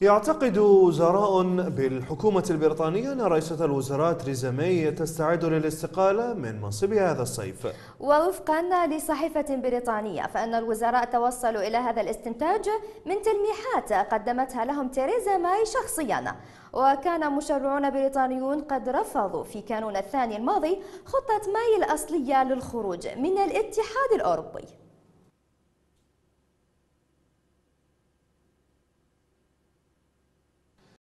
يعتقد وزراء بالحكومة البريطانية أن رئيسة الوزراء تريزا ماي تستعد للاستقالة من منصبها هذا الصيف ووفقا لصحيفة بريطانية فإن الوزراء توصلوا إلى هذا الاستنتاج من تلميحات قدمتها لهم تريزا ماي شخصيا وكان مشرعون بريطانيون قد رفضوا في كانون الثاني الماضي خطة ماي الأصلية للخروج من الاتحاد الأوروبي